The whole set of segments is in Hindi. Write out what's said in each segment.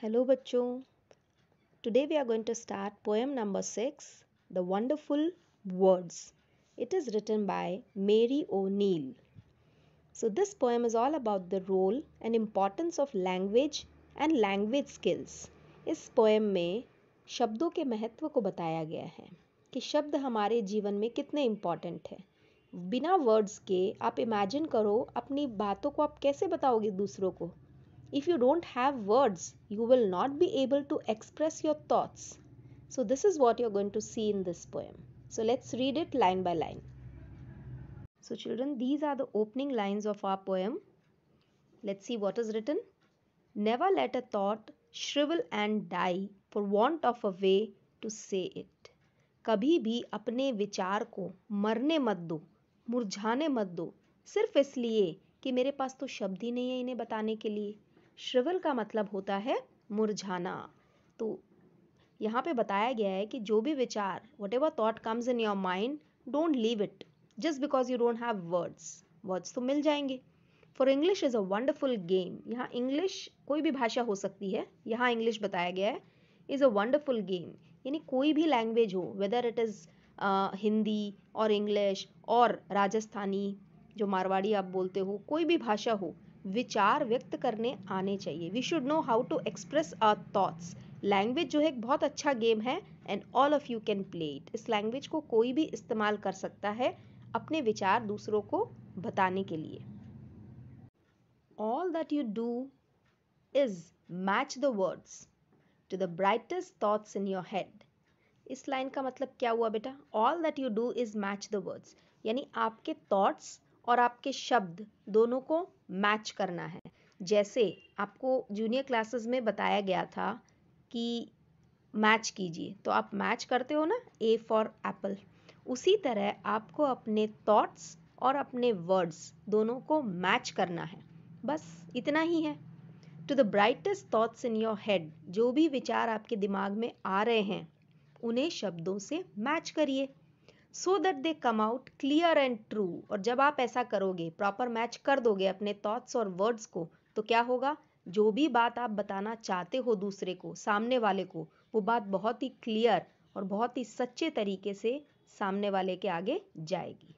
हेलो बच्चों today we are going to start poem number six the wonderful words it is written by Mary O'Neill so this poem is all about the role and importance of language and language skills इस पोएम में शब्दों के महत्व को बताया गया है कि शब्द हमारे जीवन में कितने इम्पॉर्टेंट हैं बिना वर्ड्स के आप इमेजिन करो अपनी बातों को आप कैसे बताओगे दूसरों को if you don't have words, you will not be able to express your thoughts. So, this is what you're going to see in this poem. So, let's read it line by line. So, children, these are the opening lines of our poem. Let's see what is written. Never let a thought shrivel and die for want of a way to say it. kabhi bhi apne vichar ko marne mat do murjhane mat do sirf isliye ki mere paas to shabd hi nahi hai inhe batane ke liye श्रिवल का मतलब होता है मुरझाना तो यहाँ पे बताया गया है कि जो भी विचार whatever thought comes in your mind don't leave it just because you don't have words words तो मिल जाएंगे for English is a wonderful game यहाँ इंग्लिश कोई भी भाषा हो सकती है यहाँ इंग्लिश बताया गया है इज़ अ वंडरफुल गेम यानी कोई भी लैंग्वेज हो वेदर इट इज़ हिंदी और इंग्लिश और राजस्थानी जो मारवाड़ी आप बोलते हो कोई भी भाषा हो विचार व्यक्त करने आने चाहिए we should know how to express our thoughts language जो है एक बहुत अच्छा गेम है and all of you can play it इस लैंग्वेज को कोई भी इस्तेमाल कर सकता है अपने विचार दूसरों को बताने के लिए all that you do is match the words to the brightest thoughts in your head इस लाइन का मतलब क्या हुआ बेटा all that you do is match the words यानी आपके थॉट्स और आपके शब्द दोनों को मैच करना है जैसे आपको जूनियर क्लासेस में बताया गया था कि मैच कीजिए तो आप मैच करते हो ना ए फॉर एप्पल उसी तरह आपको अपने थॉट्स और अपने वर्ड्स दोनों को मैच करना है बस इतना ही है to the brightest thoughts in your head जो भी विचार आपके दिमाग में आ रहे हैं उन्हें शब्दों से मैच करिए so that they come out clear and true और जब आप ऐसा करोगे प्रॉपर मैच कर दोगे अपने थॉट्स और वर्ड्स को तो क्या होगा जो भी बात आप बताना चाहते हो दूसरे को सामने वाले को वो बात बहुत ही क्लियर और बहुत ही सच्चे तरीके से सामने वाले के आगे जाएगी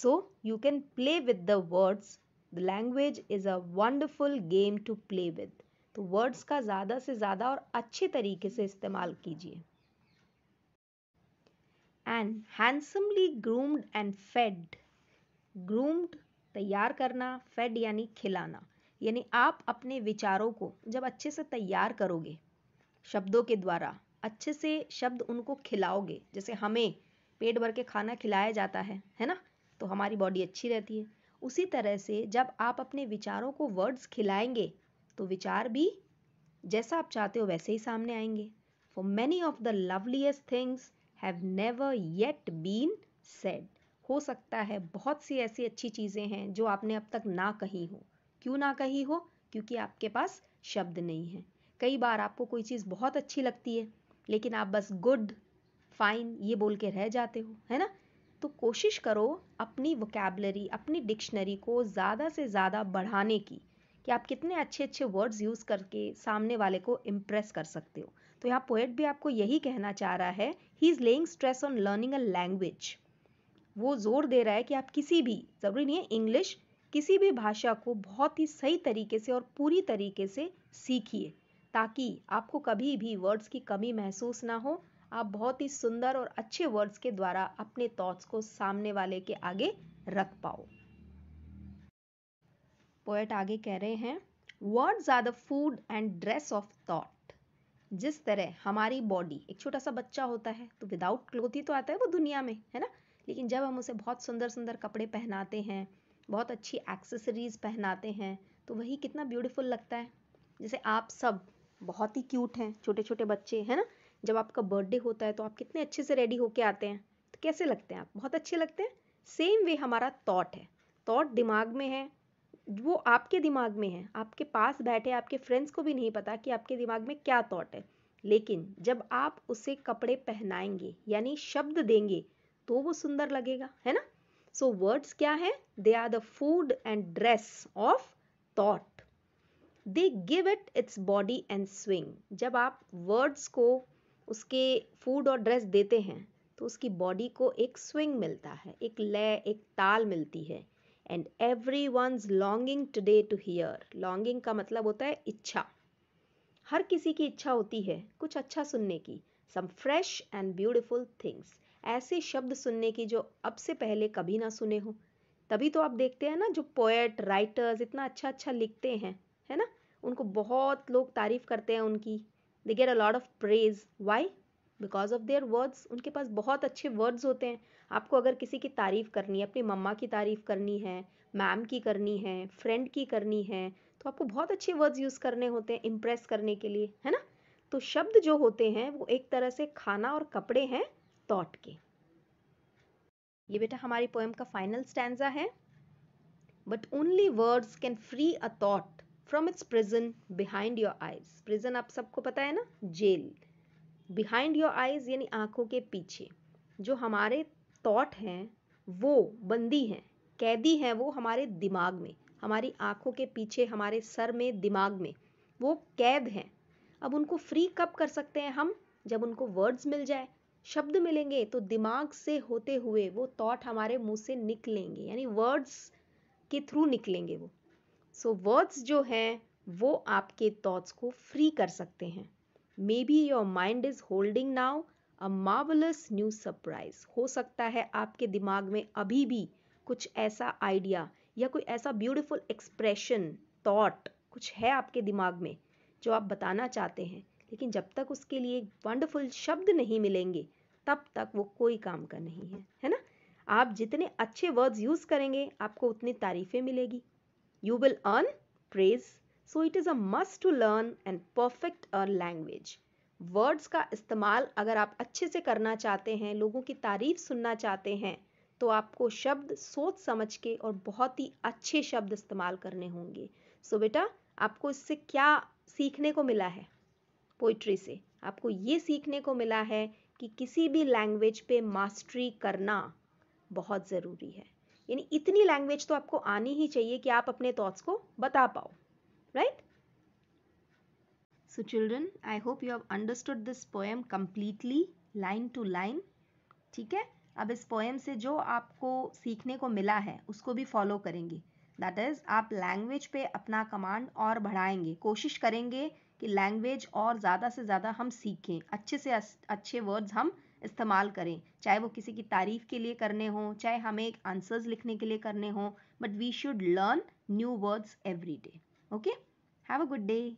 so you can play with the words the language is a wonderful game to play with तो वर्ड्स का ज़्यादा से ज़्यादा और अच्छे तरीके से इस्तेमाल कीजिए and handsomely groomed and fed groomed तैयार करना फेड यानी खिलाना यानी आप अपने विचारों को जब अच्छे से तैयार करोगे शब्दों के द्वारा अच्छे से शब्द उनको खिलाओगे जैसे हमें पेट भर के खाना खिलाया जाता है है ना तो हमारी बॉडी अच्छी रहती है उसी तरह से जब आप अपने विचारों को वर्ड्स खिलाएंगे तो विचार भी जैसा आप चाहते हो वैसे ही सामने आएंगे for many of the loveliest things have never yet been said हो सकता है बहुत सी ऐसी अच्छी चीज़ें हैं जो आपने अब तक ना कही हो क्यों ना कही हो क्योंकि आपके पास शब्द नहीं है कई बार आपको कोई चीज़ बहुत अच्छी लगती है लेकिन आप बस गुड फाइन ये बोल के रह जाते हो है ना तो कोशिश करो अपनी वोकेबलरी अपनी डिक्शनरी को ज़्यादा से ज़्यादा बढ़ाने की कि आप कितने अच्छे अच्छे वर्ड्स यूज़ करके सामने वाले को इम्प्रेस कर सकते हो तो यहाँ पोएट भी आपको यही कहना चाह रहा है he is laying stress on learning a language वो ज़ोर दे रहा है कि आप किसी भी ज़रूरी नहीं है इंग्लिश किसी भी भाषा को बहुत ही सही तरीके से और पूरी तरीके से सीखिए ताकि आपको कभी भी वर्ड्स की कमी महसूस ना हो आप बहुत ही सुंदर और अच्छे वर्ड्स के द्वारा अपने थॉट्स को सामने वाले के आगे रख पाओ पोएट आगे कह रहे हैं words are the food and dress of thought जिस तरह हमारी बॉडी एक छोटा सा बच्चा होता है तो विदाउट क्लोथ ही तो आता है वो दुनिया में है ना लेकिन जब हम उसे बहुत सुंदर सुंदर कपड़े पहनाते हैं बहुत अच्छी एक्सेसरीज पहनाते हैं तो वही कितना ब्यूटीफुल लगता है जैसे आप सब बहुत ही क्यूट हैं छोटे छोटे बच्चे हैं ना जब आपका बर्थडे होता है तो आप कितने अच्छे से रेडी होके आते हैं तो कैसे लगते हैं आप बहुत अच्छे लगते हैं सेम वे हमारा थॉट है थॉट दिमाग में है वो आपके दिमाग में है आपके पास बैठे आपके फ्रेंड्स को भी नहीं पता कि आपके दिमाग में क्या थॉट है लेकिन जब आप उसे कपड़े पहनाएंगे यानी शब्द देंगे तो वो सुंदर लगेगा है ना सो so, वर्ड्स क्या है they are the food and dress of thought they give it its body and swing जब आप वर्ड्स को उसके फूड और ड्रेस देते हैं तो उसकी बॉडी को एक स्विंग मिलता है एक लय एक ताल मिलती है and everyone's longing today to hear longing का मतलब होता है इच्छा हर किसी की इच्छा होती है कुछ अच्छा सुनने की some fresh and beautiful things ऐसे शब्द सुनने की जो अब से पहले कभी ना सुने हो तभी तो आप देखते हैं ना जो पोएट राइटर्स इतना अच्छा अच्छा लिखते हैं है ना उनको बहुत लोग तारीफ करते हैं उनकी they get a lot of praise why because of their words उनके पास बहुत अच्छे वर्ड्स होते हैं आपको अगर किसी की तारीफ़ करनी है अपनी मम्मा की तारीफ़ करनी है मैम की करनी है फ्रेंड की करनी है तो आपको बहुत अच्छे वर्ड्स यूज़ करने होते हैं इम्प्रेस करने के लिए है ना तो शब्द जो होते हैं वो एक तरह से खाना और कपड़े हैं तोट के ये बेटा हमारी पोएम का फाइनल स्टैंडा है but only words can free a thought from its prison behind your eyes prison आप सबको पता है ना जेल बिहाइंड योर आइज़ यानी आँखों के पीछे जो हमारे थॉट हैं वो बंदी हैं कैदी हैं वो हमारे दिमाग में हमारी आँखों के पीछे हमारे सर में दिमाग में वो कैद हैं अब उनको फ्री कब कर सकते हैं हम जब उनको वर्ड्स मिल जाए शब्द मिलेंगे तो दिमाग से होते हुए वो थॉट हमारे मुंह से निकलेंगे यानी वर्ड्स के थ्रू निकलेंगे वो सो so, वर्ड्स जो हैं वो आपके थॉट्स को फ्री कर सकते हैं maybe your mind is holding now a marvellous new surprise हो सकता है आपके दिमाग में अभी भी कुछ ऐसा आइडिया या कोई ऐसा ब्यूटिफुल एक्सप्रेशन थॉट कुछ है आपके दिमाग में जो आप बताना चाहते हैं लेकिन जब तक उसके लिए वंडरफुल शब्द नहीं मिलेंगे तब तक वो कोई काम का नहीं है है ना आप जितने अच्छे वर्ड्स यूज़ करेंगे आपको उतनी तारीफें मिलेगी you will earn praise so it is a must to learn and perfect a language words का इस्तेमाल अगर आप अच्छे से करना चाहते हैं लोगों की तारीफ सुनना चाहते हैं तो आपको शब्द सोच समझ के और बहुत ही अच्छे शब्द इस्तेमाल करने होंगे सो so बेटा आपको इससे क्या सीखने को मिला है पोइट्री से आपको ये सीखने को मिला है कि किसी भी लैंग्वेज पे मास्टरी करना बहुत ज़रूरी है यानी इतनी लैंग्वेज तो आपको आनी ही चाहिए कि आप अपने थॉट्स को बता पाओ right? So children, I hope you have understood this poem completely, line to line. theek hai ab is poem se jo aapko seekhne ko mila hai usko bhi follow karenge that is aap language pe apna command aur badhayenge koshish karenge ki language aur zyada se zyada hum seekhe acche se acche words hum इस्तेमाल करें चाहे वो किसी की तारीफ के लिए करने हो चाहे हमें एक आंसर्स लिखने के लिए करने हो but we should learn new words every day okay Have a good day.